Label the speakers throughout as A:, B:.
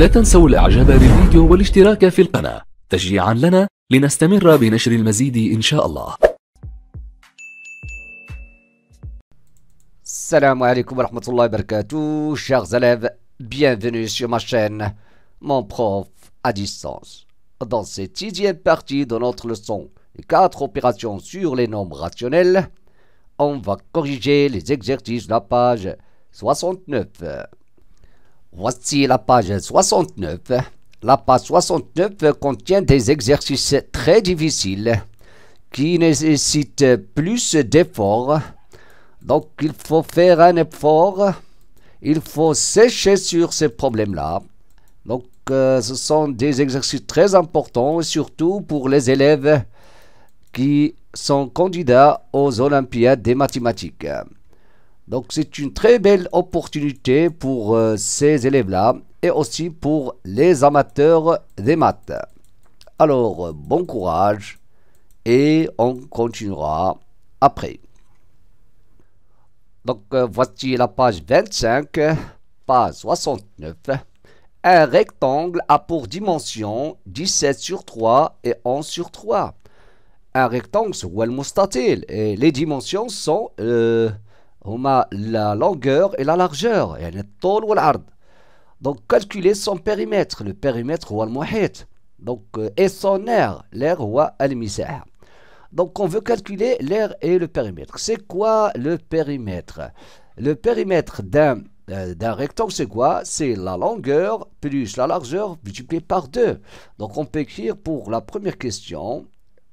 A: لا تنسوا الاعجاب بالفيديو والاشتراك في القناة تشجيعا لنا لنستمر بنشر المزيد إن شاء الله السلام عليكم ورحمة الله وبركاته chers élèves bienvenue sur ma chaîne mon prof à distance dans cette sixième partie de notre leçon quatre opérations sur les nombres rationnels on va corriger les exercices de la page 69 Voici la page 69. La page 69 contient des exercices très difficiles qui nécessitent plus d'efforts. Donc il faut faire un effort. Il faut sécher sur ces problèmes-là. Donc euh, ce sont des exercices très importants, surtout pour les élèves qui sont candidats aux Olympiades des mathématiques. Donc c'est une très belle opportunité pour euh, ces élèves-là et aussi pour les amateurs des maths. Alors bon courage et on continuera après. Donc euh, voici la page 25, page 69. Un rectangle a pour dimension 17 sur 3 et 11 sur 3. Un rectangle, c'est le et les dimensions sont... Euh, on a la longueur et la largeur donc calculer son périmètre le périmètre ou est donc et son air l'air à l'émissaire. donc on veut calculer l'air et le périmètre c'est quoi le périmètre le périmètre euh, d'un rectangle, c'est quoi C'est la longueur plus la largeur multipliée par 2. Donc on peut écrire pour la première question,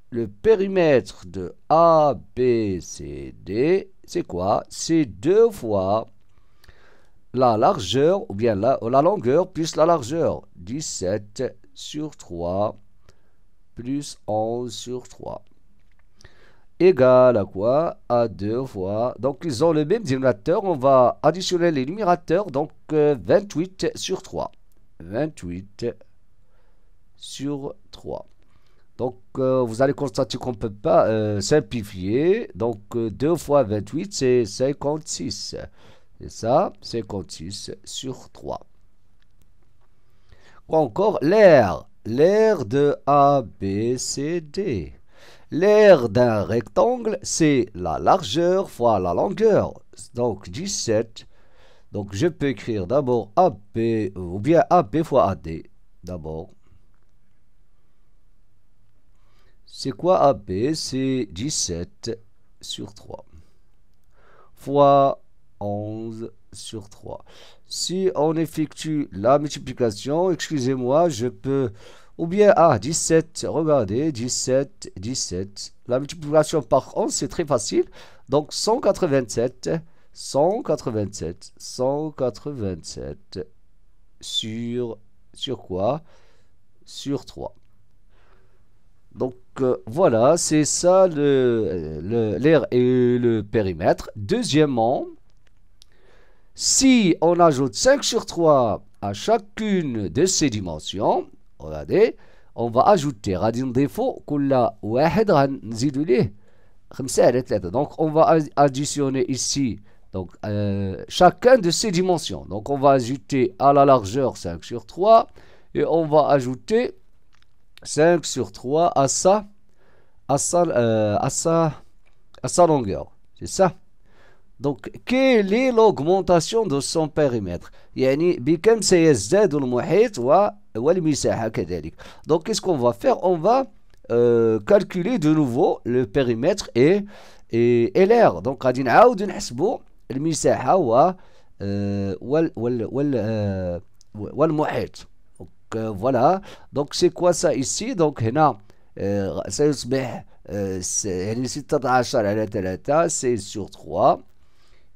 A: le périmètre de ABCD c'est quoi C'est deux fois la largeur, ou bien la, la longueur plus la largeur. 17 sur 3 plus 11 sur 3 égale à quoi À deux fois. Donc ils ont le même dénominateur. On va additionner les numérateurs. Donc 28 euh, sur 3. 28 sur 3. Donc, euh, vous allez constater qu'on ne peut pas euh, simplifier. Donc, 2 euh, fois 28, c'est 56. C'est ça, 56 sur 3. Ou encore l'air. L'air de ABCD. L'air d'un rectangle, c'est la largeur fois la longueur. Donc, 17. Donc, je peux écrire d'abord AB, ou bien AB fois AD. D'abord, C'est quoi AB C'est 17 sur 3 fois 11 sur 3. Si on effectue la multiplication, excusez-moi, je peux... Ou bien, ah, 17, regardez, 17, 17. La multiplication par 11, c'est très facile. Donc, 187, 187, 187 sur, sur quoi Sur 3. Donc euh, voilà, c'est ça le, l'air et le périmètre. Deuxièmement, si on ajoute 5 sur 3 à chacune de ces dimensions, regardez, on va ajouter donc on va additionner ici donc euh, chacun de ces dimensions donc on va ajouter à la largeur 5 sur 3 et on va ajouter 5 sur 3 à sa, à euh, à longueur. C'est ça. Donc, quelle est l'augmentation de son périmètre Donc, qu'est-ce qu'on va faire On va euh, calculer de nouveau le périmètre et, et, et l'air. Donc, on va calculer de و le périmètre et donc, euh, voilà donc c'est quoi ça ici donc هنا 16 euh, euh, hein, c'est sur 3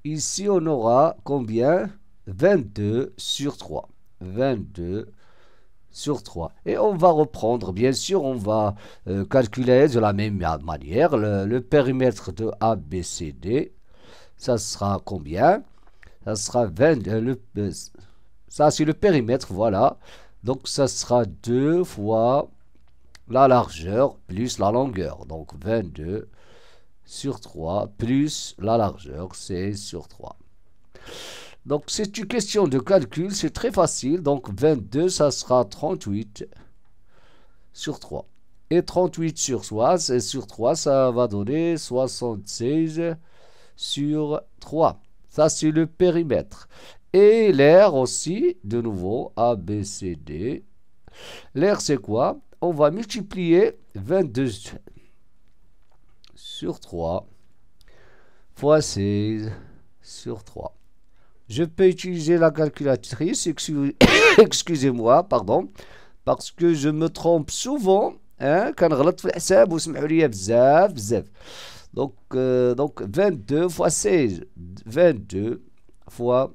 A: ici on aura combien 22 sur 3 22 sur 3. Et on va reprendre, bien sûr, on va calculer de la même manière le, périmètre de ABCD, Ça sera combien Ça sera 22. ça, c'est le périmètre, voilà. Donc ça sera 2 fois la largeur plus la longueur. Donc 22 sur 3 plus la largeur, c'est sur 3. Donc c'est une question de calcul, c'est très facile. Donc 22, ça sera 38 sur 3. Et 38 sur 3, sur 3 ça va donner 76 sur 3. Ça, c'est le périmètre. Et l'air aussi, de nouveau, A, B, C, D. L'air, c'est quoi On va multiplier 22 sur 3 fois 16 sur 3. Je peux utiliser la calculatrice, excusez-moi, pardon, parce que je me trompe souvent. Hein, donc, euh, donc 22 fois 16, 22 fois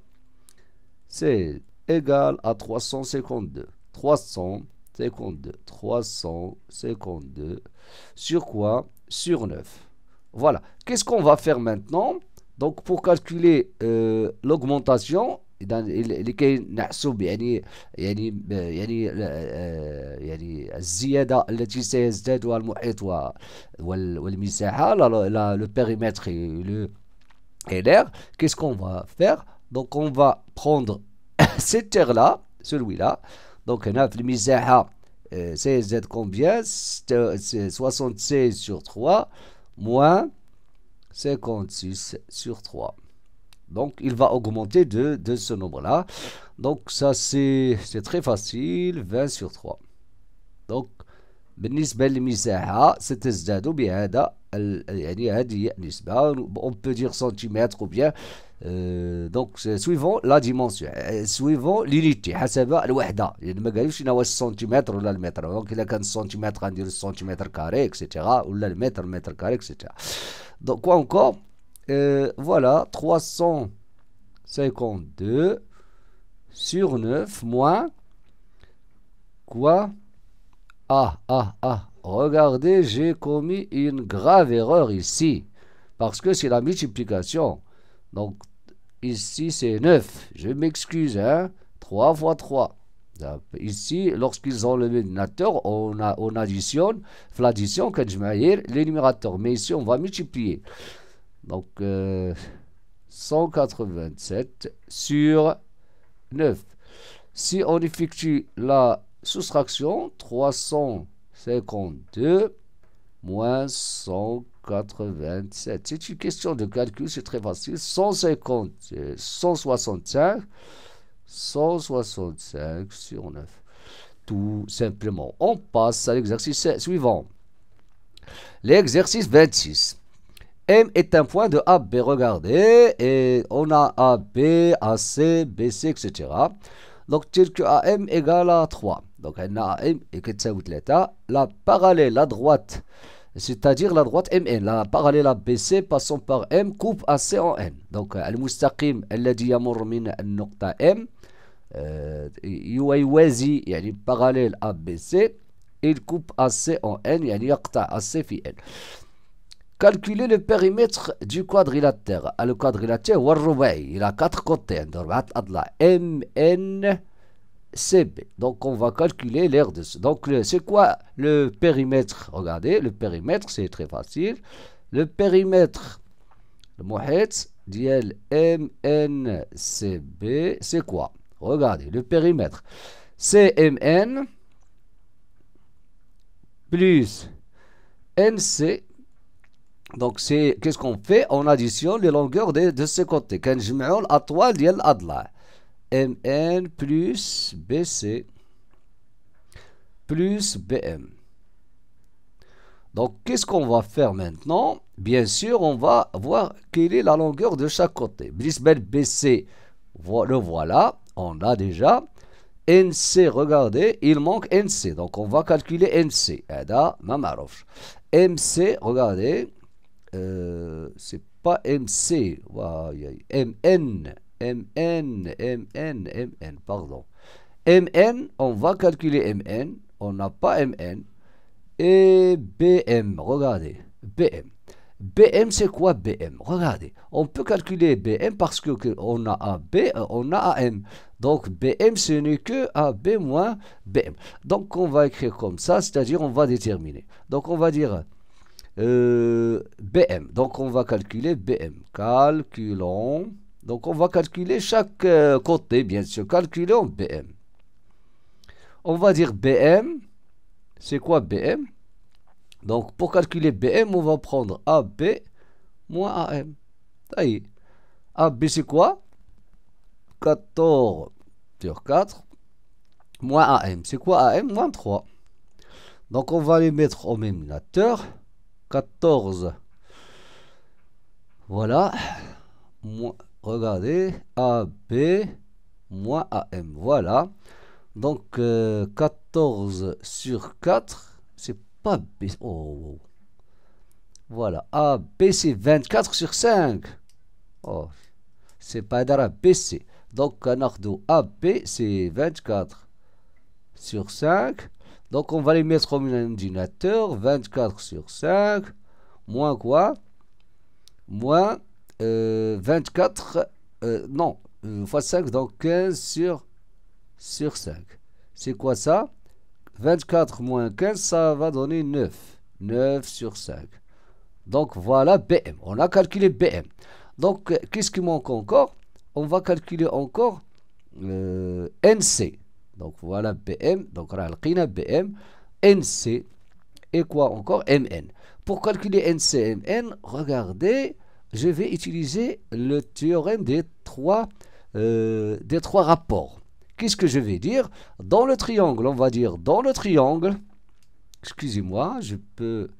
A: c'est égal à 352. 352. 352. Sur quoi Sur 9. Voilà. Qu'est-ce qu'on va faire maintenant Donc, pour calculer euh, l'augmentation, le نحسب يعني يعني يعني يعني périmètre et le l'air qu'est-ce qu'on va faire donc on va prendre cette terre-là, celui-là, donc 9 a c'est Z combien C'est euh, 76 sur 3 moins 56 sur 3. Donc il va augmenter de, ce nombre-là. Donc ça c'est très facile, 20 sur 3. Donc le ستزداد بهذا on peut dire centimètre ou bien euh, donc euh, suivant la dimension euh, suivant l'unité حسب الوحده يعني ما قالوش انا واش السنتيمتر ولا المتر دونك اذا كان السنتيمتر غندير السنتيمتر كاري اكسيتيرا ولا المتر متر كاري اكسيتيرا دونك كو انكور euh, voilà 352 sur 9 moins quoi ah ah ah regardez j'ai commis une grave erreur ici parce que c'est la multiplication donc, ici, c'est 9. Je m'excuse, hein. 3 fois 3. Ici, lorsqu'ils ont le numérateur, on, a, on additionne, l'addition, les numérateurs. Mais ici, on va multiplier. Donc, 187 euh, sur 9. Si on effectue la soustraction, 352 moins 100 87. C'est une question de calcul, c'est très facile. 150, 165, 165 sur 9. Tout simplement. On passe à l'exercice suivant. L'exercice 26. M est un point de AB. Regardez, et on a AB, AC, BC, etc. Donc, tel que AM égale à 3. Donc, on a AM et 3. La parallèle à droite c'est-à-dire la droite MN, la parallèle ABC passant par M coupe AC en N. Donc المستقيم الذي يمر من النقطة M euh, a يعني parallèle ABC il coupe AC en N يعني يقطع AC في N. Calculer le périmètre du quadrilatère. Ah, le quadrilatère, il a quatre côtés. la MN. CB. Donc on va calculer l'air de ce. Donc c'est quoi le périmètre Regardez, le périmètre, c'est très facile. Le périmètre, le mohit, MNCB, c'est quoi Regardez, le périmètre. CMN plus NC. Donc c'est qu'est-ce qu'on fait On additionne les longueurs de, de ces côtés. Quand je mets la toile, il MN plus BC plus BM. Donc, qu'est-ce qu'on va faire maintenant Bien sûr, on va voir quelle est la longueur de chaque côté. Brisbane BC, le voilà, on a déjà. NC, regardez, il manque NC. Donc, on va calculer NC. MC, regardez, euh, c'est pas MC, MN. MN, MN, MN, pardon. MN, on va calculer MN, on n'a pas MN. Et BM, regardez, BM. BM, c'est quoi BM Regardez, on peut calculer BM parce que, on a AB B, euh, on a AM. M. Donc BM, ce n'est que AB moins BM. Donc on va écrire comme ça, c'est-à-dire on va déterminer. Donc on va dire euh, BM. Donc on va calculer BM. Calculons. Donc on va calculer chaque euh, côté, bien sûr. Calculer en BM. On va dire BM. C'est quoi BM Donc pour calculer BM, on va prendre AB moins AM. Ça y est. AB c'est quoi 14 sur 4 moins AM. C'est quoi AM Moins 3. Donc on va les mettre au même lateur. 14. Voilà. Moins regardez, AB moins AM. Voilà. Donc, 14 euh, sur 4, c'est pas B. Oh. Voilà. AB, c'est 24 sur 5. Oh. C'est pas la BC. Donc, ardo AB, c'est 24 sur 5. Donc, on va les mettre au un ordinateur. 24 sur 5. Moins quoi Moins 24, euh, euh, non, euh, fois 5, donc 15 sur, sur 5. C'est quoi ça 24 moins 15, ça va donner 9. 9 sur 5. Donc voilà BM. On a calculé BM. Donc qu'est-ce qui manque encore On va calculer encore NC. Donc voilà BM. Donc on a BM. NC. Et quoi encore MN. Pour calculer NC, MN, regardez je vais utiliser le théorème des trois, euh, des trois rapports. Qu'est-ce que je vais dire Dans le triangle, on va dire dans le triangle, excusez-moi, je peux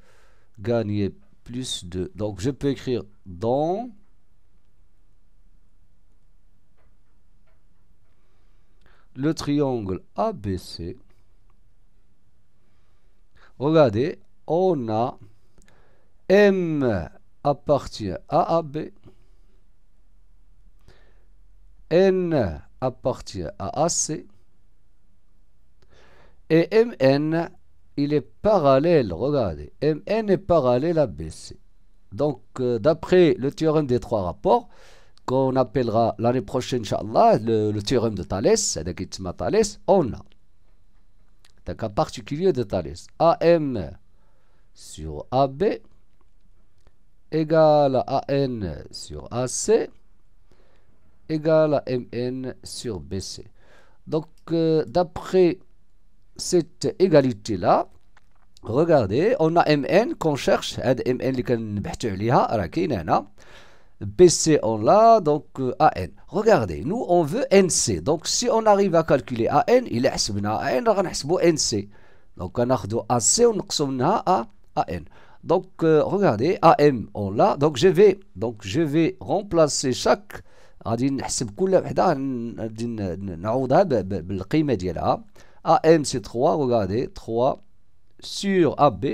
A: gagner plus de... Donc je peux écrire dans... le triangle ABC. Regardez, on a M appartient à AB. N appartient à AC. Et MN, il est parallèle, regardez, MN est parallèle à BC. Donc, euh, d'après le théorème des trois rapports, qu'on appellera l'année prochaine, le, théorème de Thalès, cest Thalès, on a. un cas particulier de Thalès. AM sur AB égale à AN sur AC égale à MN sur BC. Donc, euh, d'après cette égalité-là, regardez, on a MN qu'on cherche, ad MN BC on l'a, donc euh, AN. Regardez, nous on veut NC. Donc si on arrive à calculer AN, il est AN, on va NC. Donc on a AC, on a à AN. Donc, euh, regardez, AM, on l'a. Donc, je vais, donc, je vais remplacer chaque. AM c'est 3 regardez 3 sur AB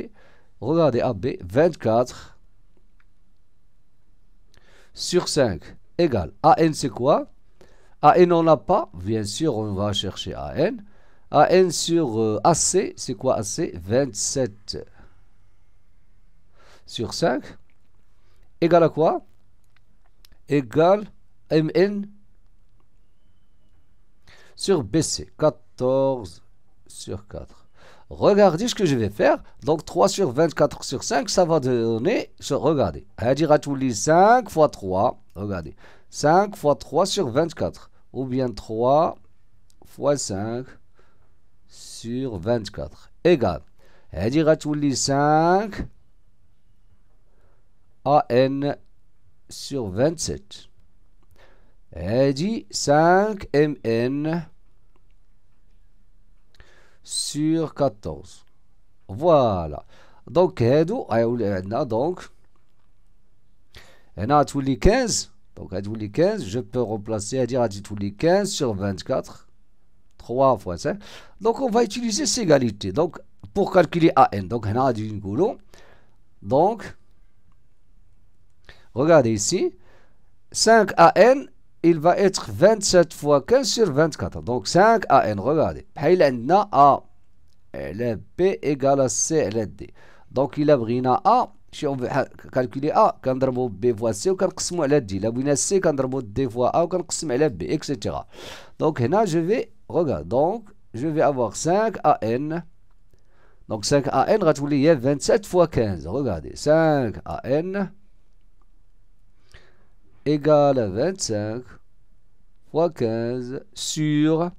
A: regardez AB 24 sur 5 Égal. AN c'est quoi AN on n'a pas bien sûr on va chercher AN AN sur euh, AC c'est quoi AC 27 sur 5 égale à quoi Égal MN sur BC. 14 sur 4. Regardez ce que je vais faire. Donc 3 sur 24 sur 5, ça va donner... Hein, regardez. à tous les 5 fois 3. Regardez. 5 fois 3 sur 24. Ou bien 3 fois 5 sur 24. Égale. à tous les 5 AN sur 27. Elle dit 5 MN sur 14. Voilà. Donc, elle a donc les 15 donc les 15 je peux remplacer à tous les 15 sur 24 3 fois 5 donc on va utiliser ces égalités donc pour calculer AN donc a غادي نقولوا donc Regardez ici. 5 AN, il va être 27 fois 15 sur 24. Donc 5 AN, regardez. Il a A. la égale à C, D. Donc il a A. Si on veut calculer A, va B fois C on على D. لا بغينا C كنضربوا D fois A وكنقسم على B, etc. Donc là, je vais donc je vais avoir 5 AN. Donc 5 AN غتولي هي 27 fois 15. Regardez 5 n, égale à 25 fois 15 sur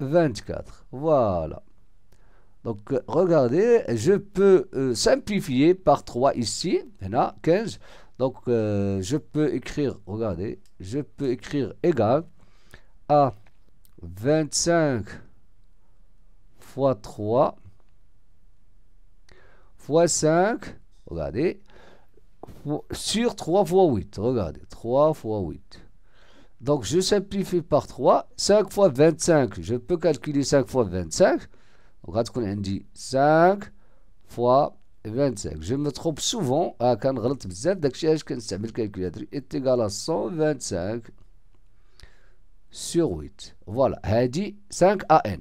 A: 24. Voilà. Donc, regardez, je peux euh, simplifier par 3 ici. Il y en a 15. Donc, euh, je peux écrire, regardez, je peux écrire égal à 25 fois 3 fois 5, regardez, sur 3 fois 8. Regardez, 3 fois 8. Donc je simplifie par 3. 5 fois 25, je peux calculer 5 fois 25. Regardez ce qu'on a dit. 5 fois 25. Je me trompe souvent. je quand trompe, est égal à 125 sur 8. Voilà, dit 5 AN.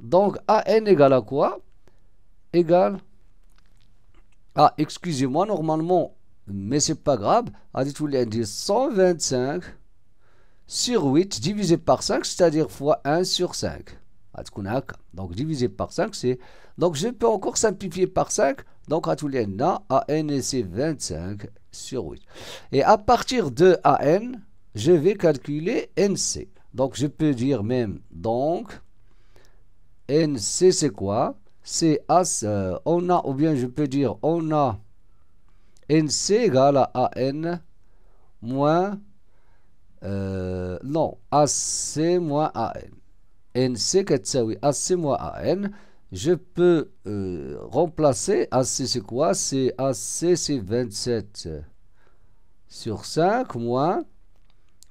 A: Donc AN égale à quoi Égale Ah, excusez-moi, normalement mais c'est pas grave, dit dit 125 sur 8 divisé par 5, c'est-à-dire fois 1 sur 5. Donc divisé par 5, c'est... Donc je peux encore simplifier par 5. Donc AN, c'est 25 sur 8. Et à partir de AN, je vais calculer NC. Donc je peux dire même, donc, NC c'est quoi C'est a euh, on a, ou bien je peux dire, on a NC égale à AN moins... Euh, non, AC moins AN. NC, qu'est-ce AC moins AN. Je peux euh, remplacer AC, c'est quoi C'est AC, c'est 27 sur 5 moins...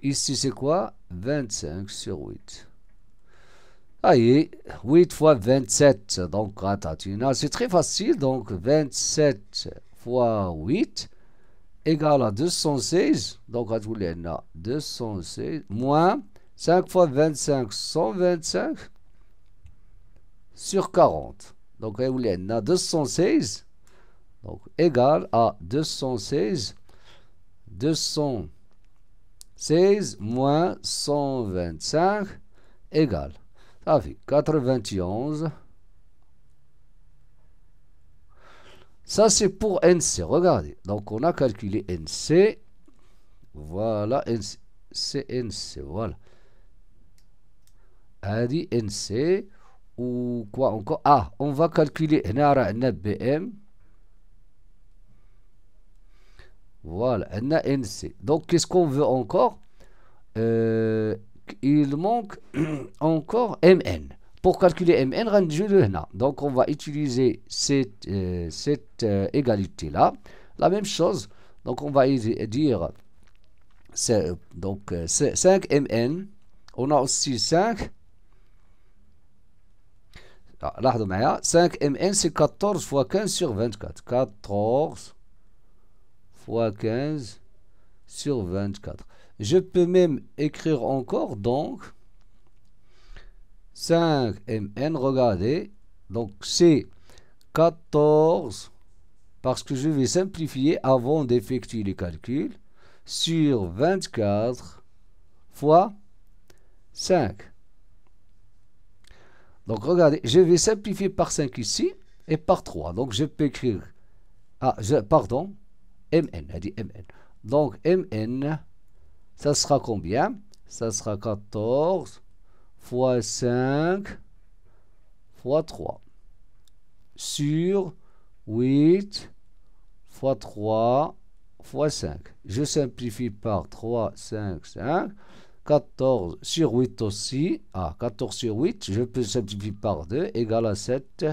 A: Ici, c'est quoi 25 sur 8. Aïe, 8 fois 27, donc c'est très facile, donc 27 fois 8 égale à 216. Donc, à tous les 216 moins 5 fois 25, 125 sur 40. Donc, à tous 216. Donc, égale à 216. 216 moins 125 égale. Ça 91. Ça, c'est pour NC. Regardez. Donc, on a calculé NC. Voilà, NC. NC, voilà. Adi NC. Ou quoi encore Ah, on va calculer BM. Voilà, on NC. Donc, qu'est-ce qu'on veut encore euh, Il manque encore MN. Pour calculer Mn, rendu Donc on va utiliser cette, euh, euh, égalité-là. La même chose, donc on va dire donc, 5Mn. Euh, on a aussi 5. 5Mn, ah, c'est 14 fois 15 sur 24. 14 fois 15 sur 24. Je peux même écrire encore, donc... 5 mn, regardez, donc c'est 14, parce que je vais simplifier avant d'effectuer les calculs, sur 24 fois 5. Donc regardez, je vais simplifier par 5 ici et par 3. Donc je peux écrire, ah, je, pardon, mn, elle dit mn. Donc mn, ça sera combien Ça sera 14 fois 5 fois 3 sur 8 fois 3 fois 5. Je simplifie par 3, 5, 5. 14 sur 8 aussi. Ah, 14 sur 8, je peux simplifier par 2, égale à 7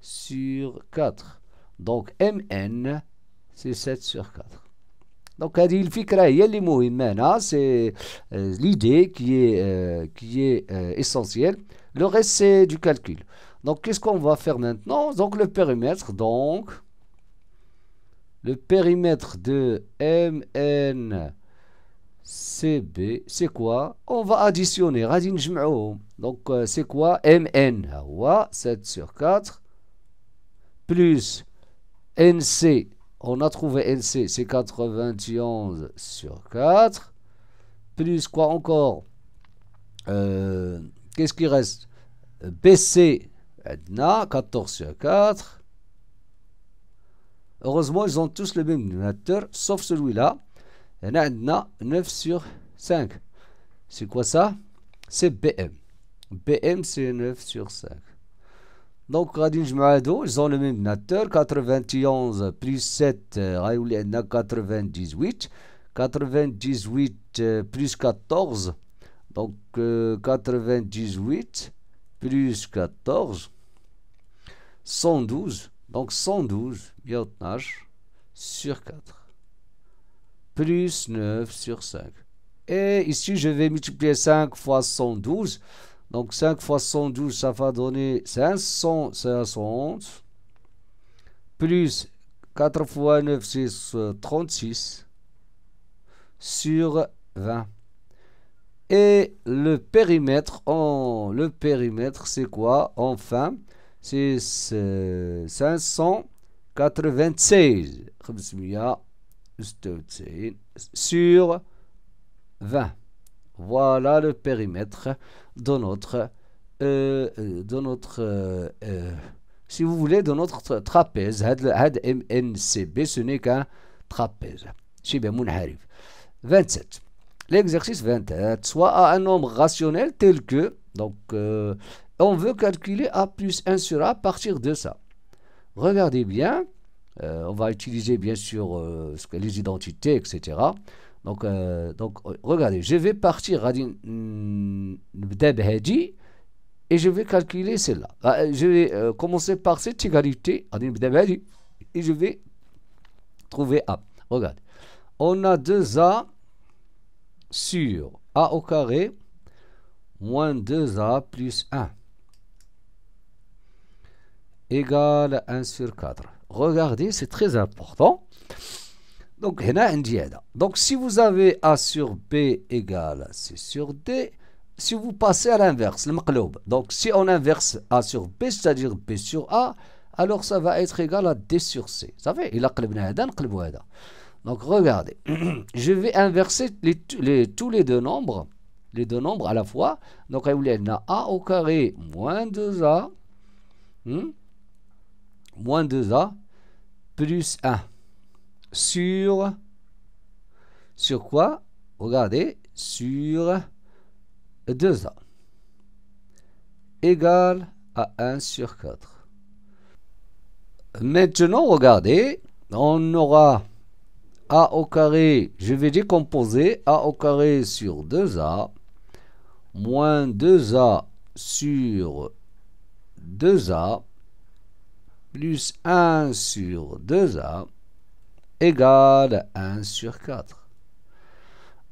A: sur 4. Donc, MN, c'est 7 sur 4. Donc il الفكرة هي اللي l'idée qui est euh, qui est euh, essentielle. Le reste c'est du calcul. Donc qu'est-ce qu'on va faire maintenant Donc le périmètre donc le périmètre de MNCB, c'est quoi On va additionner. Donc, euh, c'est quoi MN, 7 ah, sur 4, plus NC on a trouvé NC, c'est 91 sur 4. Plus quoi encore euh, Qu'est-ce qui reste BC, Edna, 14 sur 4. Heureusement, ils ont tous le même dénominateur, sauf celui-là. Edna, 9 sur 5. C'est quoi ça C'est BM. BM, c'est 9 sur 5. Donc غادي ont ils ont le même 91 plus 7 غيولي 98 98 plus 14 donc 98 euh, plus 14 112 donc 112 sur 4 plus 9 sur 5 et ici je vais multiplier 5 fois 112 donc 5 fois 112, ça va donner 550. Plus 4 fois 9, c'est 36 sur 20. Et le périmètre, le périmètre c'est quoi Enfin, c'est 596 euh, sur 20. Voilà le périmètre de notre, euh, euh, notre euh, si vous voulez, de notre trapèze. Had MNCB, ce n'est qu'un trapèze. 27. L'exercice 27, soit à un nombre rationnel tel que, donc, on veut calculer A plus 1 sur A à partir de ça. Regardez bien, on va utiliser bien sûr les identités, etc. Donc, euh, donc euh, regardez, je vais partir hmm, et je vais calculer celle-là. Ah, euh, je vais commencer par cette égalité et je vais trouver A. Regardez, on a 2A sur A au carré moins 2A plus 1 égale 1 sur 4. Regardez, c'est très important. Donc, Donc, si vous avez A sur B égale C sur D, si vous passez à l'inverse, le maqloub. Donc, si on inverse A sur B, c'est-à-dire B sur A, alors ça va être égal à D sur C. Vous savez il a Donc, regardez. Je vais inverser tous les deux nombres, les deux nombres à la fois. Donc, y a A au carré moins 2A, hmm, moins 2A plus 1 sur... Sur quoi Regardez, sur 2A Égal à 1 sur 4. Maintenant, regardez, on aura a au carré, je vais décomposer a au carré sur 2a, moins 2a sur 2a, plus 1 sur 2a, égale 1 sur 4.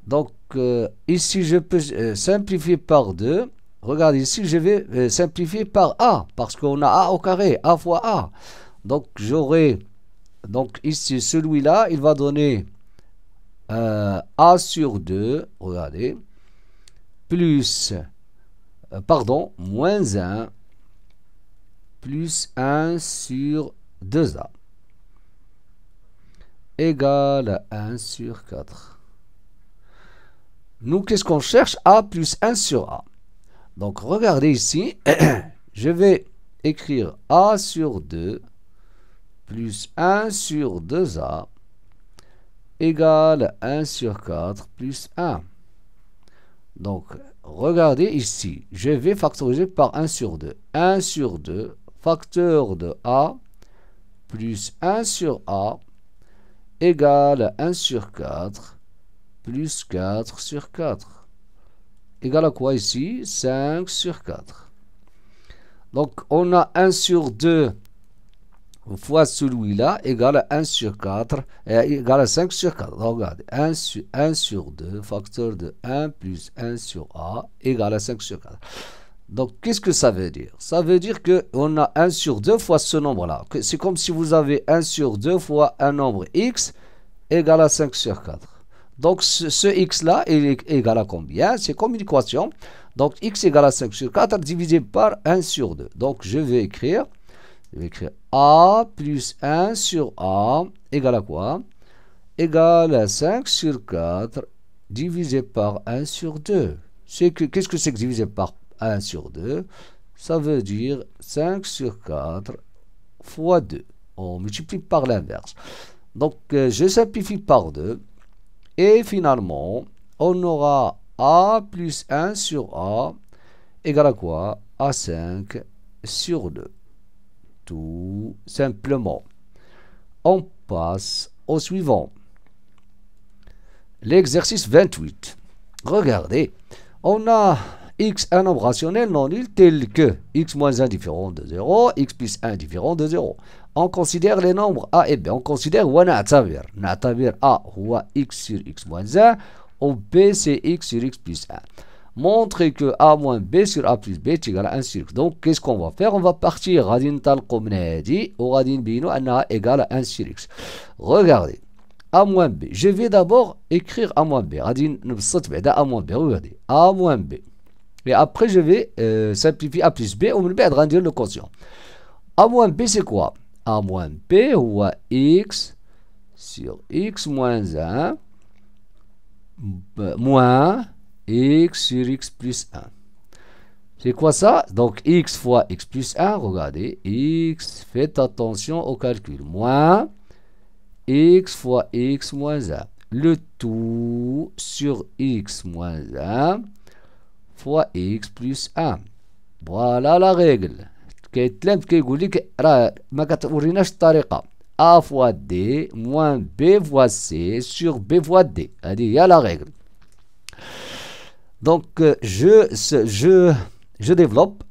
A: Donc euh, ici, je peux euh, simplifier par 2. Regardez ici, je vais euh, simplifier par A, parce qu'on a A au carré, A fois A. Donc j'aurai, donc ici, celui-là, il va donner A sur 2, regardez, plus, pardon, moins 1, plus 1 sur 2A égale à 1 sur 4. Nous, qu'est-ce qu'on cherche A plus 1 sur A. Donc, regardez ici. Je vais écrire A sur 2 plus 1 sur 2A égale 1 sur 4 plus 1. Donc, regardez ici. Je vais factoriser par 1 sur 2. 1 sur 2, facteur de A plus 1 sur A égale à 1 sur 4 plus 4 sur 4. Égale à quoi ici 5 sur 4. Donc on a 1 sur 2 fois celui-là égale à 1 sur 4 euh, égale à 5 sur 4. Donc, regardez, 1 sur, 1 sur 2 facteur de 1 plus 1 sur A égale à 5 sur 4. Donc, qu'est-ce que ça veut dire Ça veut dire qu'on a 1 sur 2 fois ce nombre-là. C'est comme si vous avez 1 sur 2 fois un nombre x égal à 5 sur 4. Donc, ce, x-là, il est égal à combien C'est comme une équation. Donc, x égale à 5 sur 4 divisé par 1 sur 2. Donc, je vais écrire, je vais écrire a plus 1 sur a égal à quoi Égal à 5 sur 4 divisé par 1 sur 2. Qu'est-ce que c'est que, que divisé par 1 sur 2, ça veut dire 5 sur 4 fois 2. On multiplie par l'inverse. Donc, euh, je simplifie par 2. Et finalement, on aura A plus 1 sur A égale à quoi A5 sur 2. Tout simplement. On passe au suivant. L'exercice 28. Regardez, on a x un nombre rationnel non nul tel que x moins 1 différent de 0, x plus 1 différent de 0. On considère les nombres a et b. On considère a هو x sur x moins 1 ou b c'est x sur x plus 1. Montrer que a moins b sur a plus b est égal à 1 sur x. Donc qu'est-ce qu'on va faire On va partir غادي نطلقوا من هذه bino نبينوا انها égale à 1 sur x. Regardez. A moins B. Je vais d'abord écrire A moins B. A moins B. Regardez. A moins B. Mais après, je vais euh, simplifier A plus B, on va agrandir le quotient. Hein, A moins B, c'est quoi A moins B, ou X sur X moins 1, euh, moins X sur X plus 1. C'est quoi ça Donc x fois x plus 1, regardez, x, faites attention au calcul, moins x fois x moins 1. Le tout sur x moins 1 fois x plus 1 Voilà la règle. Qu'est-ce que dire a fois d moins b fois c sur b fois d Il y a la règle. Donc, euh, je, je, je développe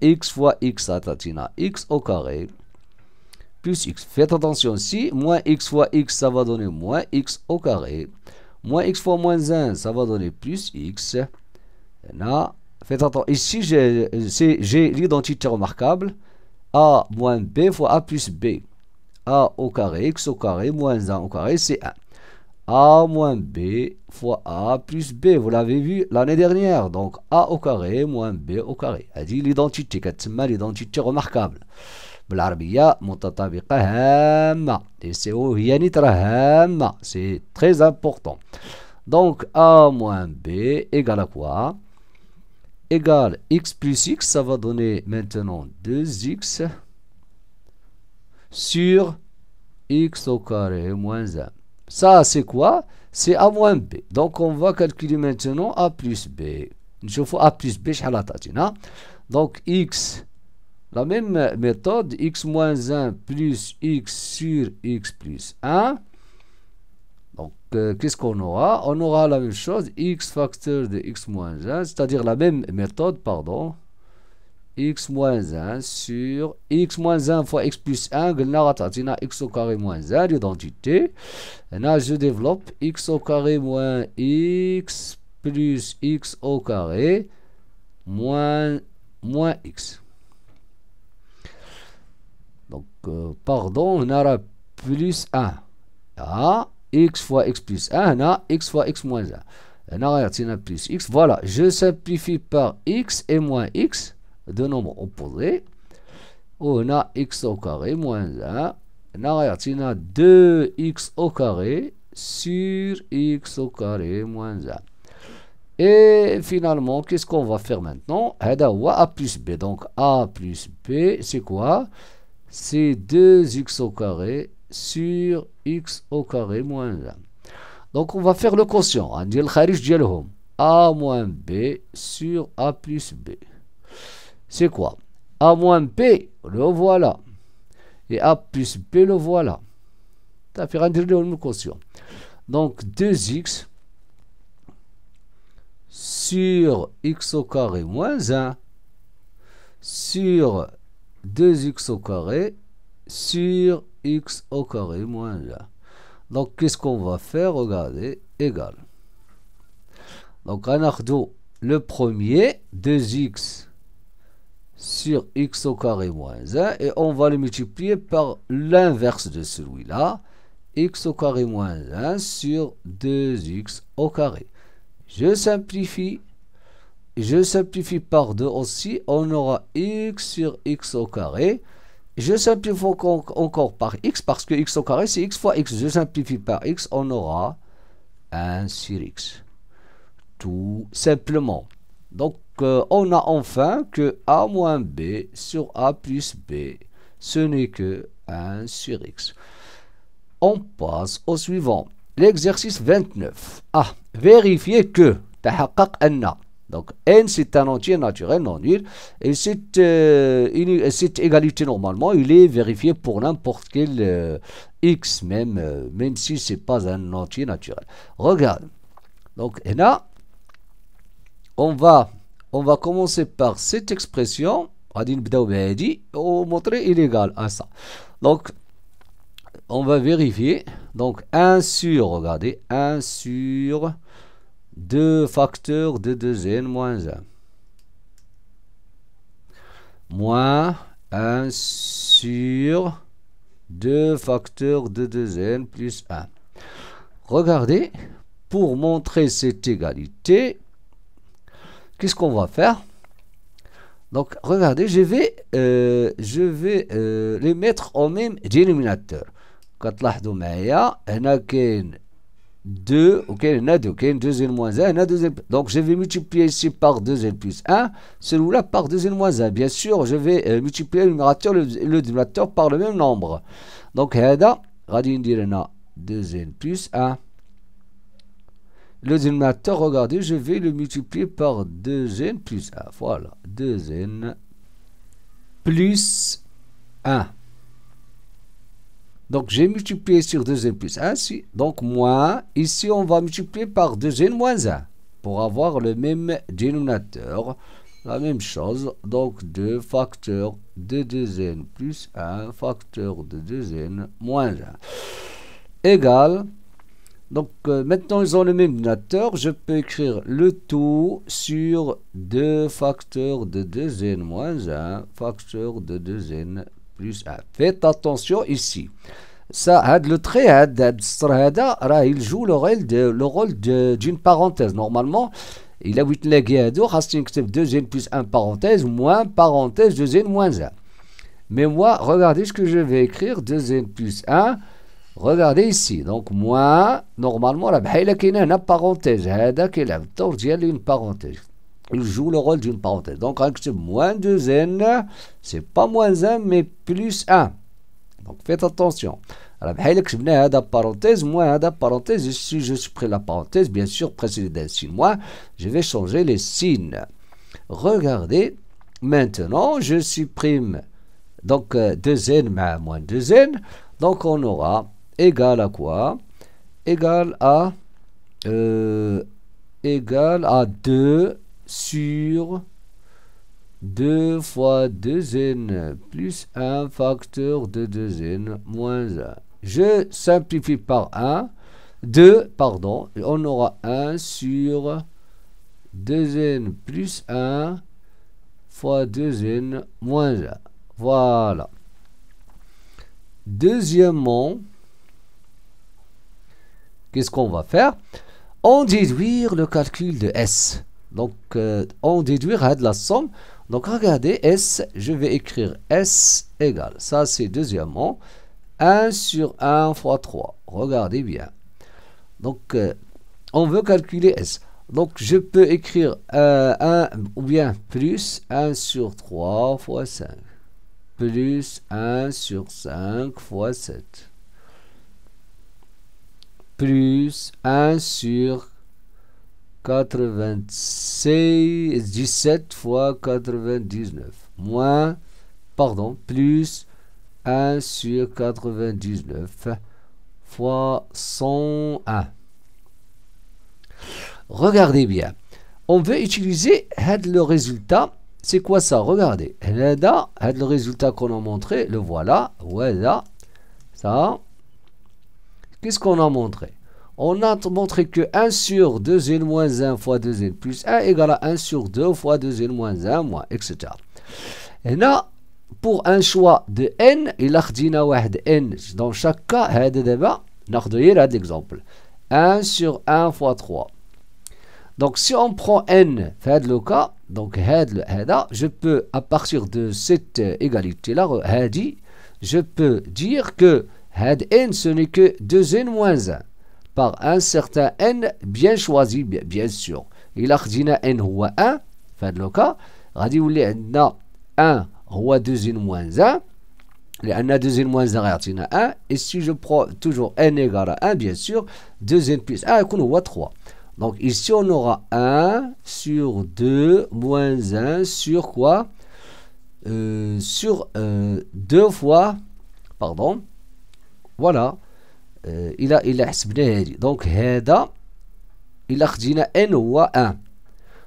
A: x fois x à x au carré plus x. Faites attention ici, moins x fois x, ça va donner moins x au carré. Moins x fois moins 1, ça va donner plus x faites attention. Ici, j'ai l'identité remarquable. A moins B fois A plus B. A au carré, X au carré, moins 1 au carré, c'est 1. A moins B fois A plus B. Vous l'avez vu l'année dernière. Donc, A au carré moins B au carré. Elle dit l'identité. Qu'est-ce l'identité remarquable c'est très important donc A moins B égale à quoi égale x plus x, ça va donner maintenant 2x sur x au carré moins 1. Ça, c'est quoi C'est a moins b. Donc, on va calculer maintenant a plus b. Je fais a plus b, la Donc, x, la même méthode, x moins 1 plus x sur x plus 1. Donc, euh, qu'est-ce qu'on aura On aura la même chose, x facteur de x moins 1, c'est-à-dire la même méthode, pardon, x moins 1 sur x moins 1 fois x plus 1, x au carré moins 1, l'identité. Là, je développe x au carré moins x plus x au carré moins, x. Donc, euh, pardon, on aura plus 1. Ah, x fois x plus 1 on a x fois x moins 1 هنا غيعطينا plus x voilà je simplifie par x et moins x deux nombres opposés oh, On a x au carré moins 1 on a 2x au carré sur x au carré moins 1 et finalement qu'est-ce qu'on va faire maintenant va avoir a plus b donc a plus b c'est quoi c'est 2x au carré sur x au carré moins 1. Donc on va faire le quotient. On dit le A moins B sur A plus B. C'est quoi A moins b, le voilà. Et A plus B, le voilà. Ça fait le quotient. Donc 2x sur x au carré moins 1 sur 2x au carré sur x au carré moins 1. Donc, qu'est-ce qu'on va faire Regardez, égal. Donc, ardeau, le premier, 2x sur x au carré moins 1, et on va le multiplier par l'inverse de celui-là, x au carré moins 1 sur 2x au carré. Je simplifie, je simplifie par 2 aussi, on aura x sur x au carré, je simplifie encore par x parce que x au carré c'est x fois x. Je simplifie par x, on aura 1 sur x. Tout simplement. Donc euh, on a enfin que a moins b sur a plus b, ce n'est que 1 sur x. On passe au suivant. L'exercice 29. Ah, vérifiez que تحقق أن donc n, c'est un entier naturel non nul. Et euh, cette, égalité, normalement, il est vérifié pour n'importe quel euh, x, même, euh, même si ce n'est pas un entier naturel. Regarde. Donc là, on va, on va commencer par cette expression. Au montrer il est égal à ça. Donc, on va vérifier. Donc, 1 sur, regardez, 1 sur 2 facteurs de 2n moins 1 moins 1 sur 2 facteurs de 2n plus 1. Regardez, pour montrer cette égalité, qu'est-ce qu'on va faire Donc, regardez, je vais, euh, je vais euh, les mettre au même dénominateur. معايا 2, ok, il y en a 2, ok, 2 n moins 1, il y en a 2 n Donc je vais multiplier ici par 2 n plus 1, celui-là par 2 n moins 1. Bien sûr, je vais euh, multiplier le numérateur et le, dénominateur par le même nombre. Donc, là, y 2 n plus 1. Le dénominateur, regardez, je vais le multiplier par 2 n ah, plus 1. Voilà, 2 n plus 1. Donc j'ai multiplié sur 2n plus 1. Donc moins, ici on va multiplier par 2n moins 1 pour avoir le même dénominateur. La même chose, donc 2 facteurs de 2n plus 1 facteur de 2n moins 1 égal, Donc euh, maintenant ils ont le même dénominateur, je peux écrire le tout sur 2 facteurs de 2n moins 1 facteur de 2n plus 1. Faites attention ici. Ça, le trait, il joue le rôle, rôle d'une parenthèse. Normalement, il a 8 2n plus 1 parenthèse, moins parenthèse 2n moins 1. Mais moi, regardez ce que je vais écrire, 2n plus 1. Regardez ici, donc moins, normalement, bah, une parenthèse, une parenthèse il joue le rôle d'une parenthèse. Donc, c'est moins 2n, c'est pas moins 1, mais plus 1. Donc, faites attention. Alors, la parenthèse, moins la parenthèse, si je supprime la parenthèse, bien sûr, précédent. d'un signe moins, je vais changer les signes. Regardez, maintenant, je supprime donc 2n euh, moins 2n. Donc, on aura égal à quoi Égal à, euh, égal à 2 sur 2 fois 2n plus 1 facteur de 2n moins 1. Je simplifie par 1, 2, pardon, et on aura 1 sur 2n plus 1 fois 2n moins 1. Voilà. Deuxièmement, qu'est-ce qu'on va faire On déduire le calcul de S. Donc, euh, on déduira de la somme. Donc, regardez, S, je vais écrire S égale. Ça, c'est deuxièmement 1 sur 1 fois 3. Regardez bien. Donc, euh, on veut calculer S. Donc, je peux écrire 1 euh, ou bien plus 1 sur 3 fois 5. Plus 1 sur 5 fois 7. Plus 1 sur 96, 17 fois 99, moins, pardon, plus 1 sur 99 fois 101. Regardez bien. On veut utiliser le résultat. C'est quoi ça Regardez. Le résultat qu'on a montré, le voilà. Voilà. Ça. Qu'est-ce qu'on a montré on a montré que 1 sur 2n moins 1 fois 2n plus 1 égale à 1 sur 2 fois 2n moins 1 moins, etc. Et là, pour un choix de n, il a dit n. Dans chaque cas, hein, l'exemple. 1 sur 1 fois 3. Donc si on prend n, le cas, donc je peux, à partir de cette euh, égalité-là, je peux dire que n, ce n'est que 2n moins 1 par un certain n bien choisi, bien sûr. Il a n ou 1, fin de le cas, غادي يولي 1 هو 2 moins 1 a 2 moins 1 1 et si je prends toujours n égale à 1 bien sûr 2 plus 1 يكون هو 3 donc ici on aura 1 sur 2 moins 1 sur quoi euh, sur 2 euh, fois pardon voilà il a assez. Donc, il a dit n ou 1.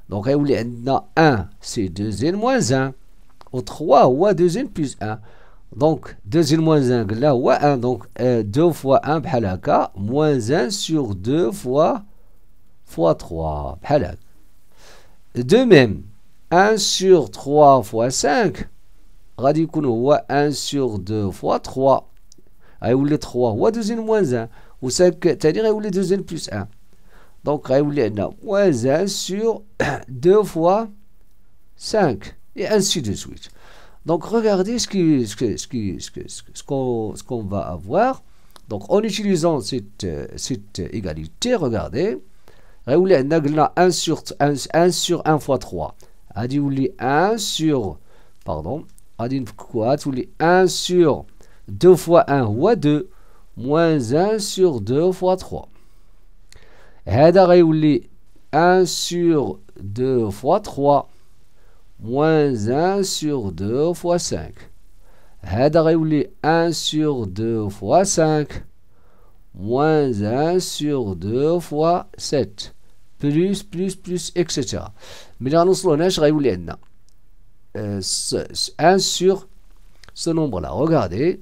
A: Donc, il dit 1, c'est 2n moins 1. Ou 3, ou 2n plus 1. Donc, 2n moins 1, donc 2 fois 1, moins 1 sur 2 fois 3. De même, 1 sur 3 fois 5, ou 1 sur 2 fois 3. غيولي 3 ou 2 moins 1 ou 5 dire غيولي 2 plus 1 donc غيولي عندنا موان زان 2 fois 5 et ainsi de suite. Donc regardez ce qu'on va avoir. Donc en utilisant cette, euh, égalité, regardez, on a 1 sur 1, sur 1 fois 3. 1 sur pardon, 1 sur 2 fois 1 fois 2 moins 1 sur 2 fois 3 هذا 1 sur 2 fois 3 moins 1 sur 2 fois 5 هذا 1 sur 2 fois 5 moins 1 sur 2 fois 7 plus plus plus etc Mais j'annonce le 1 sur ce nombre là regardez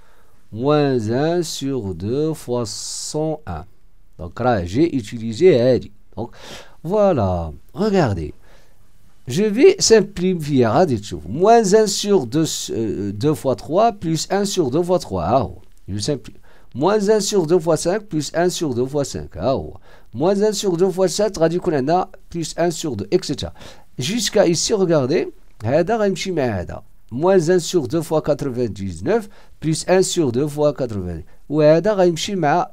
A: moins 1 sur 2 fois 101. Donc là, j'ai utilisé R. Donc voilà, regardez. Je vais simplifier hein, Moins 1 sur 2, euh, fois 3 plus 1 sur 2 fois 3. Ah, je Moins 1 sur 2 fois 5 plus 1 sur 2 fois 5. Ah, moins 1 sur 2 fois 7, traduit plus 1 sur 2, etc. Jusqu'à ici, regardez. Moins 1 sur 2 fois 99 plus 1 sur 2 fois 80 Ada غيمشي مع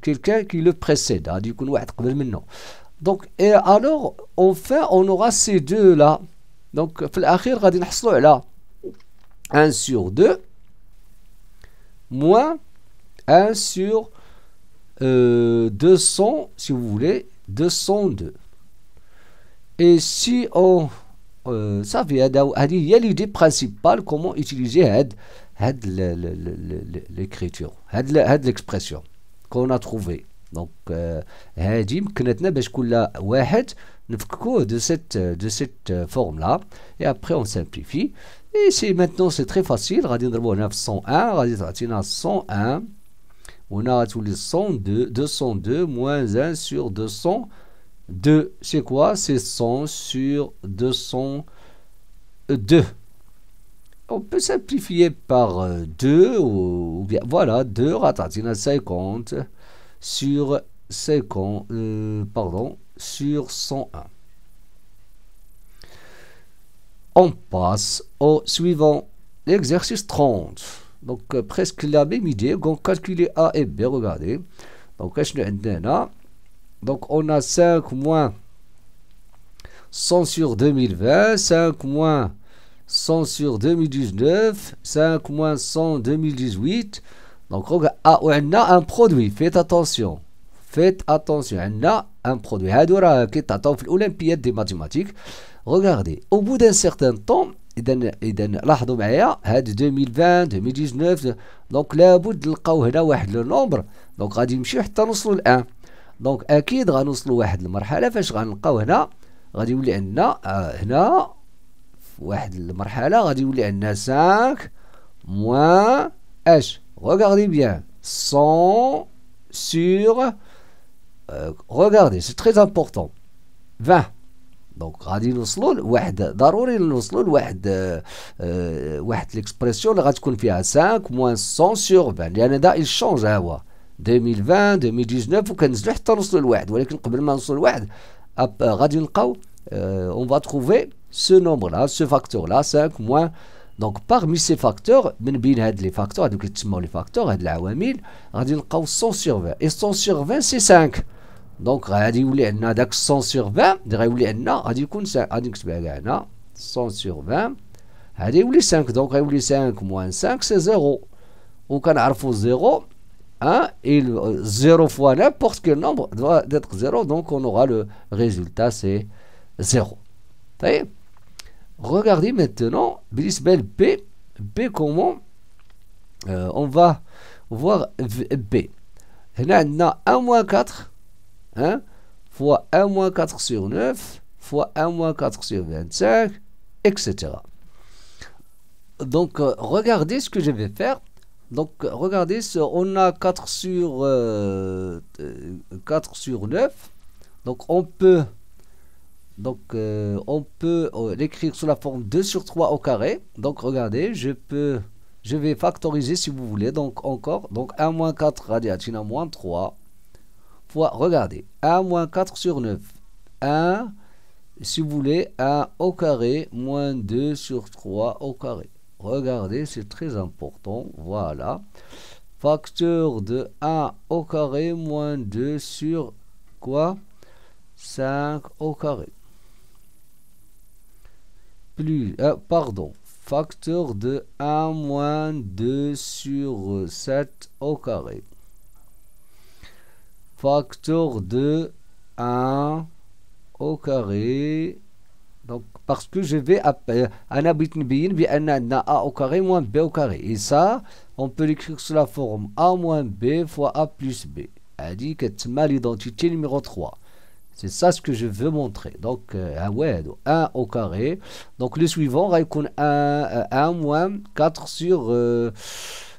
A: quelqu'un qui le précède غادي يكون واحد قبل منه Donc, alors on aura on deux-là. Donc, 1 sur 2 moins 1 sur 200 euh, si vous voulez 202 et si on euh, ça il y a l'idée principale comment utiliser Ada l'écriture, l'expression qu'on a trouvée. Donc, euh, de cette, de cette euh, forme-là, et après on simplifie. Et maintenant c'est très facile. On 901, 101, on a tous les 102, 202 moins 1 sur 202. C'est quoi C'est 100 sur 202 on peut simplifier par 2, euh, ou, bien voilà, 2 à 50 sur 50, euh, pardon, sur 101. On passe au suivant, exercice 30. Donc euh, presque la même idée, donc calculer A et B, regardez. Donc, donc on a 5 moins 100 sur 2020, 5 moins 100 sur 2019 5 moins 100 2018 donc عندنا un produit faites attention faites attention عندنا un produit هادو راه كيتعطاو في الاولمبياد دي ماتيماتيك regardez au bout d'un certain temps اذا اذا لاحظوا معايا هاد 2020 2019 دونك لابد نلقاو هنا واحد لو نومبر دونك غادي نمشيو حتى نوصلوا الان دونك اكيد غنوصلوا واحد المرحله فاش غنلقاو هنا غادي يولي عندنا آه هنا واحد المرحله غادي يولي عندنا 5 موان اش ريغاردي بيان 100 سور ريغاردي سي تري امبورطون 20 دونك غادي نوصلوا لواحد ضروري نوصلوا لواحد واحد ليكسبرسيون euh, اللي غتكون فيها 5 موان 100 سور 20 لان دا اي شونج ها هو 2020 2019 وكنزلوا حتى نوصلوا لواحد ولكن قبل ما نوصلوا لواحد غادي نلقاو اون فا تروفي ce nombre-là, ce facteur-là, 5 moins. Donc parmi ces facteurs, les facteurs, donc les facteurs, on a 100 sur 20. Et 100 sur 20, c'est 5. Donc, on a 100 sur 20, on a 100 sur 20, on 5. Donc, on 5 moins 5, c'est 0. On a 0, 1, et 0 fois n'importe quel nombre doit être 0. Donc, on aura le résultat, c'est 0. Vous Regardez maintenant, Bilisbel B, B comment euh, on va voir B. Là, on a 1 moins 4, hein, fois 1 moins 4 sur 9, fois 1 moins 4 sur 25, etc. Donc, euh, regardez ce que je vais faire. Donc, euh, regardez, on a 4 sur, 4 sur 9. Donc, on peut donc, euh, on peut euh, l'écrire sous la forme 2 sur 3 au carré. Donc, regardez, je peux... Je vais factoriser si vous voulez. Donc, encore. Donc, 1 moins 4 radiatine à moins 3. Fois, regardez. 1 moins 4 sur 9. 1, si vous voulez, 1 au carré moins 2 sur 3 au carré. Regardez, c'est très important. Voilà. Facteur de 1 au carré moins 2 sur quoi 5 au carré plus, euh, pardon, facteur de 1 moins 2 sur 7 au carré. Facteur de 1 au carré. Donc, parce que je vais appeler euh, A au carré moins B au carré. Et ça, on peut l'écrire sous la forme A moins B fois A plus B. Elle dit que l'identité numéro 3. C'est ça ce que je veux montrer. Donc, euh, 1 ah au carré. Donc, le suivant, va 1, moins 4 sur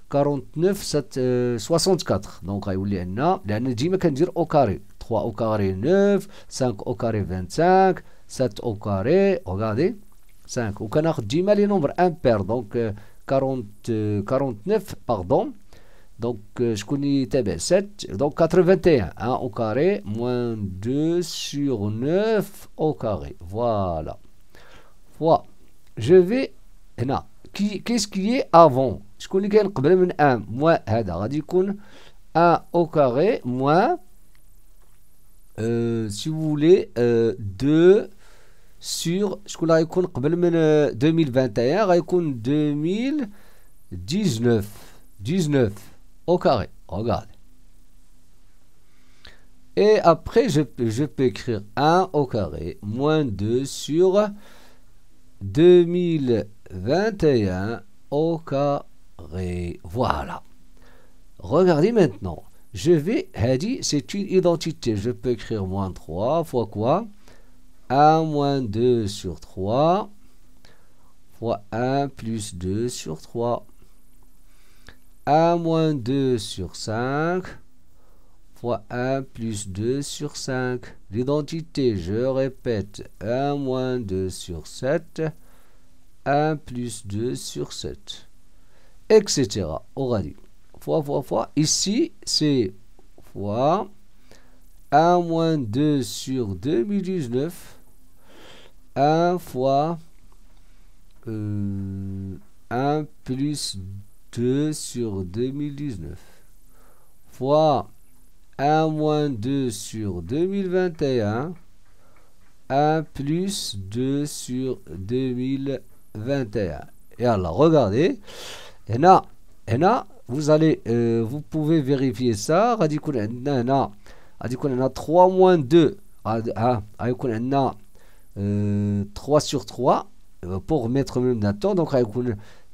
A: 49, 7, 64. Donc, y a dire au carré. 3 au carré, 9. 5 au carré, 25. 7 au carré, regardez. 5. On a les nombres impairs. Donc, 40, euh, 49, euh, pardon. Donc, euh, je connais 7 donc 81 1 hein, au carré, moins 2 sur 9 au carré. Voilà. Voilà. Je vais. Qu'est-ce qui est avant Je connais qu'il y a un 1 moins 1 au carré, moins. Euh, si vous voulez, 2 euh, sur. Je 2021, 2019. 19 au carré. Regardez. Et après, je, je, peux écrire 1 au carré moins 2 sur 2021 au carré. Voilà. Regardez maintenant. Je vais, Hadi, c'est une identité. Je peux écrire moins 3 fois quoi 1 moins 2 sur 3 fois 1 plus 2 sur 3. 1 moins 2 sur 5 fois 1 plus 2 sur 5. L'identité, je répète, 1 moins 2 sur 7, 1 plus 2 sur 7, etc. On va dire fois, fois, fois. Ici, c'est fois 1 moins 2 sur 2019, 1 fois 1 euh, plus 2 2 sur 2019 fois 1 moins 2 sur 2021 1 plus 2 sur 2021 et alors regardez et là, et là vous allez euh, vous pouvez vérifier ça on a 3 moins 2 a 3 sur 3 euh, pour mettre même d'un temps donc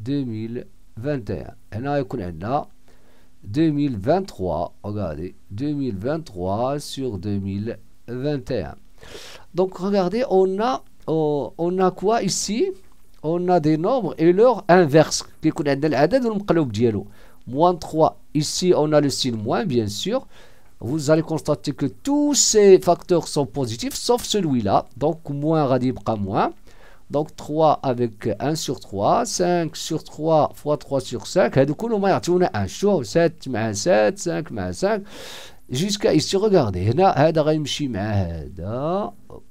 A: 2021 هنا يكون a 2023 regardez 2023 sur 2021 donc regardez on a euh, on a quoi ici on a des nombres et leur inverse moins 3 ici on a le signe moins bien sûr vous allez constater que tous ces facteurs sont positifs sauf celui-là donc moins radib moins donc 3 avec 1 sur 3, 5 sur 3 fois 3 sur 5, et du coup 1 avons 7 show 7 5 5 jusqu'à ici regardez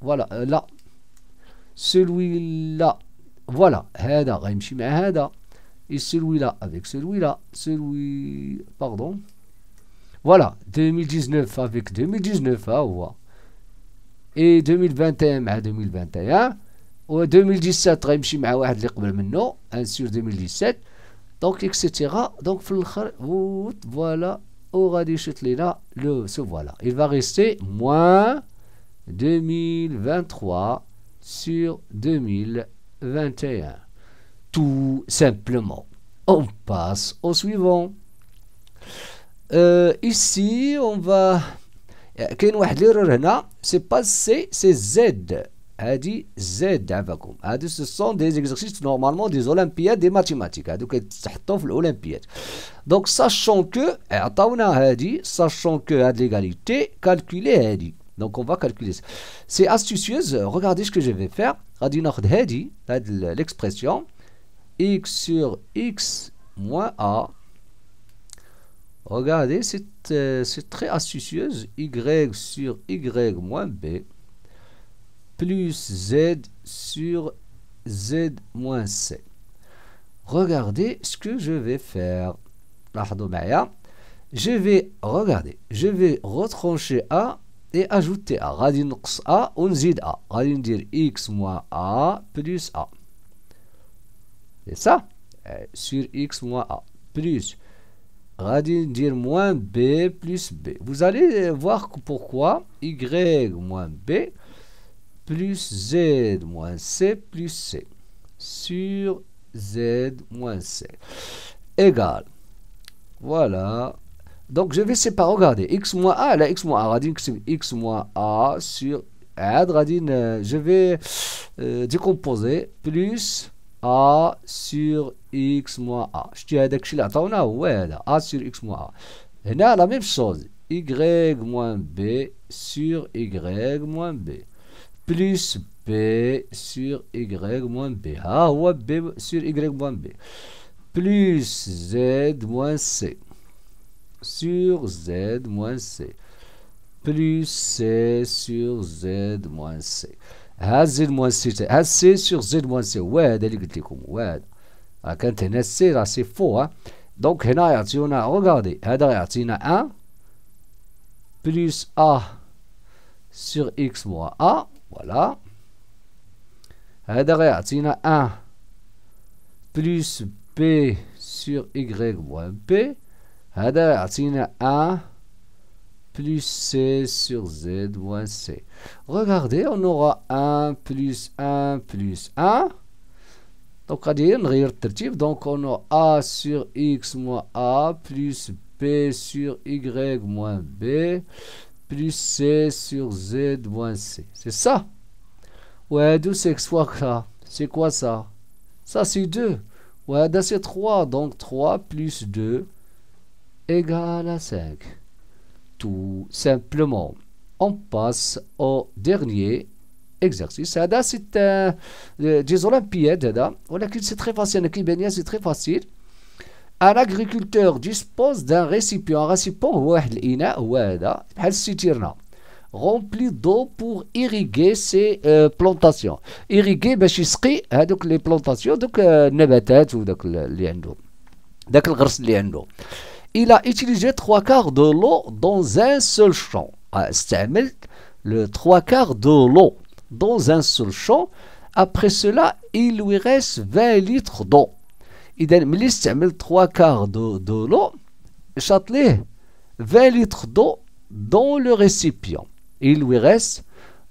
A: voilà euh, là celui là voilà et celui là avec celui là celui pardon voilà 2019 avec 2019 ah, et 2021 à 2021 2017 غيمشي مع واحد اللي قبل 2017 Donc, etc. Donc, في الاخر فوالا وغادي يشوت لينا il va rester moins 2023 sur 2021 tout simplement on passe au suivant euh, ici on va كاين واحد l'erreur هنا c'est pas C c'est Z dit z d'un vacuum ce sont des exercices normalement des olympiades des mathématiques donc sachant que eh, sachant que l'égalité calculez donc on va calculer c'est astucieuse regardez ce que je vais faire on dit l'expression x sur x moins a regardez c'est euh, très astucieuse y sur y moins b plus z sur z moins c. Regardez ce que je vais faire. Je vais, regarder, je vais retrancher A et ajouter A. Radin A, on z A. Radin dire X moins A plus A. C'est ça euh, Sur X moins A. Plus radin dire moins B plus B. Vous allez voir pourquoi Y moins B plus z moins c plus c sur z moins c égale. Voilà. Donc je vais séparer, regardez, x moins a, là x moins a, radine x moins a sur a, radine, euh, je vais euh, décomposer plus a sur x moins a. Je tiens à là, on a, ouais, là, a sur x moins a. Et là, la même chose, y moins b sur y moins b plus b sur y moins b. ah ouais b sur y moins b. Plus z moins c sur z moins c. Plus c sur z moins c. A ah, z moins c. c'est AC ah, sur z moins c. Ouais, délégué comme ouais. Ah, quand tu es c'est faux. Hein? Donc, on a, regardez, on a 1 plus A sur X moins A. Voilà. Il y a 1 plus P sur Y moins P. Il y a 1 plus C sur Z moins C. Regardez, on aura 1 plus 1 plus 1. Donc, donc on a A sur X moins A plus P sur Y moins B plus C sur Z moins C. C'est ça. Ouais, 2x fois K. C'est quoi ça Ça, c'est 2. Ouais, c'est 3. Donc 3 plus 2 égale à 5. Tout simplement. On passe au dernier exercice. C'est euh, des Olympiades. C'est très facile. C'est très facile un agriculteur dispose d'un récipient, un récipient rempli d'eau pour irriguer ses euh, plantations. Irriguer, ben, hein, donc les plantations, donc euh, nebetet ou donc liendo, le Il a utilisé trois quarts de l'eau dans un seul champ. Ah, c'est le trois quarts de l'eau dans un seul champ. Après cela, il lui reste 20 litres d'eau. اذا ملي تستعمل 3 كار دو دو لو شاط ليه 20 لتر دو دون لو ريسيبيون il lui reste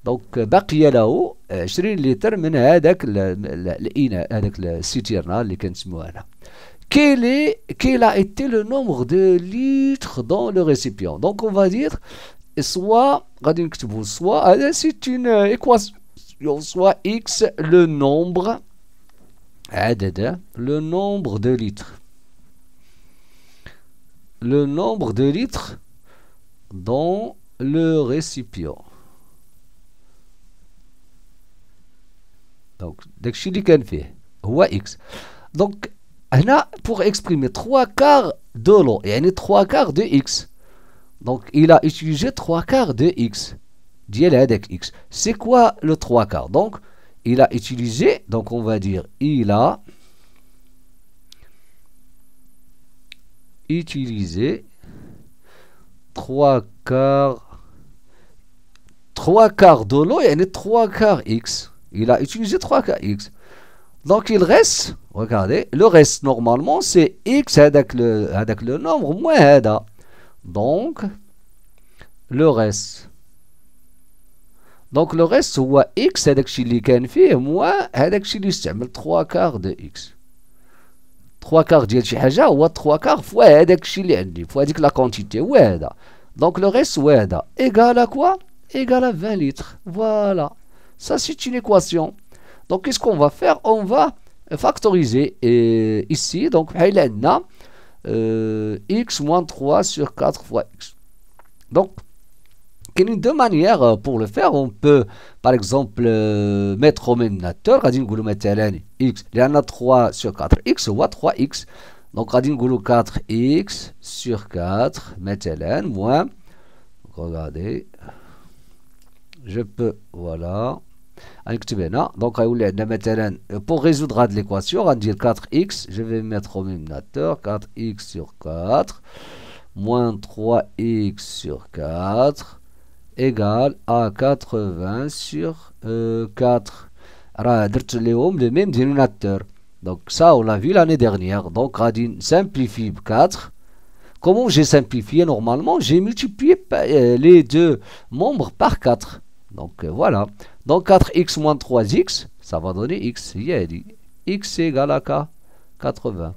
A: دونك بقي له 20 لتر من هذاك الاناء هذاك السيتيرنا اللي كنسموها هنا quel, est, quel a été le nombre de litres dans le récipient. Donc on va dire soit, soit c'est une euh, équation, soit x le nombre le nombre de litres. Le nombre de litres dans le récipient. Donc, داكشي اللي x. Donc, pour exprimer 3 quarts de l'eau, et est 3 quarts de x. Donc, il a utilisé 3 quarts de x. x. C'est quoi le 3 quarts Donc, il a utilisé, donc on va dire il a utilisé trois quarts trois quarts de l'eau, il y a trois quarts x. Il a utilisé trois quarts x. Donc il reste, regardez, le reste normalement c'est x avec le, avec le nombre moins Donc le reste. Donc le reste, voit x, c'est ce qui est fait, et moi, c'est 3 quarts de x. 3 quarts de chose, ou 3 quarts fois ce qui est fait, la quantité. Donc le reste, c'est égal à quoi Égale à 20 litres. Voilà. Ça, c'est une équation. Donc qu'est-ce qu'on va faire On va factoriser ici. Donc, il y a x moins 3 sur 4 fois x. Donc, il y a deux manières euh, pour le faire. On peut, par exemple, euh, mettre au dénominateur, x, il y en a 3 sur 4x, ou 3x. Donc, radin 4x sur 4, mettez moins, regardez, je peux, voilà, donc euh, pour résoudre l'équation, on dit 4x, je vais mettre au dénominateur 4x sur 4, moins 3x sur 4, égal à 80 sur 4 euh, 4. le même dénominateur. Donc ça, on l'a vu l'année dernière. Donc, radine simplifie 4. Comment j'ai simplifié normalement J'ai multiplié euh, les deux membres par 4. Donc euh, voilà. Donc 4x moins 3x, ça va donner x. Il a x égale à 80.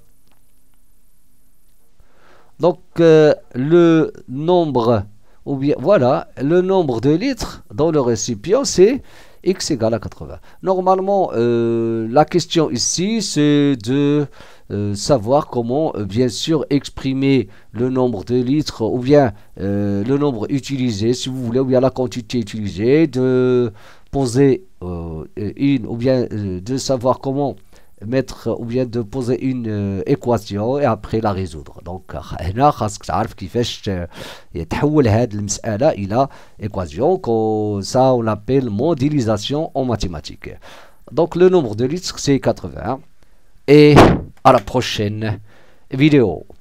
A: Donc le nombre ou bien voilà, le nombre de litres dans le récipient, c'est x égale à 80. Normalement, euh, la question ici, c'est de euh, savoir comment, euh, bien sûr, exprimer le nombre de litres ou bien le nombre utilisé, si vous voulez, ou bien la quantité utilisée, de poser une, ou bien de savoir comment mettre ou bien de poser une euh, équation et après la résoudre donc هنا خاصك تعرف كيفاش équation ça on l'appelle modélisation en mathématiques donc le nombre de litres c'est 80 et à la prochaine vidéo